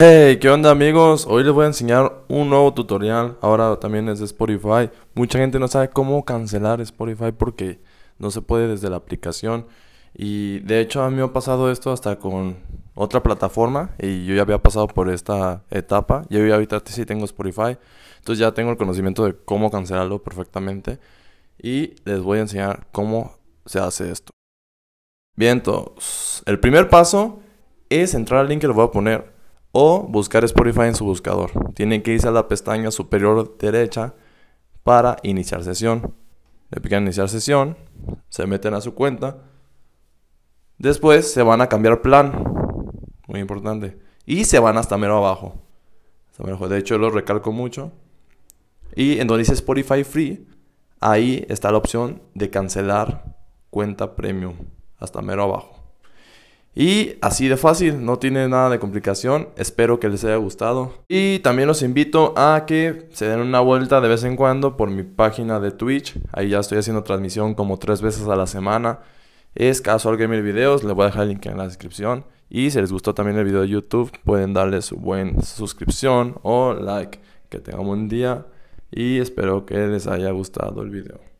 Hey, ¿qué onda amigos? Hoy les voy a enseñar un nuevo tutorial, ahora también es de Spotify. Mucha gente no sabe cómo cancelar Spotify porque no se puede desde la aplicación. Y de hecho a mí me ha pasado esto hasta con otra plataforma y yo ya había pasado por esta etapa. Yo ya ahorita si tengo Spotify, entonces ya tengo el conocimiento de cómo cancelarlo perfectamente. Y les voy a enseñar cómo se hace esto. Bien, entonces, el primer paso es entrar al link que les voy a poner o buscar Spotify en su buscador. Tienen que irse a la pestaña superior derecha para iniciar sesión. Le pican iniciar sesión, se meten a su cuenta. Después se van a cambiar plan, muy importante, y se van hasta mero abajo. De hecho, lo recalco mucho. Y en donde dice Spotify Free, ahí está la opción de cancelar cuenta premium, hasta mero abajo. Y así de fácil, no tiene nada de complicación. Espero que les haya gustado. Y también los invito a que se den una vuelta de vez en cuando por mi página de Twitch. Ahí ya estoy haciendo transmisión como tres veces a la semana. Es Casual Gamer Videos, les voy a dejar el link en la descripción. Y si les gustó también el video de YouTube, pueden darle su buena suscripción o like. Que tengan un buen día y espero que les haya gustado el video.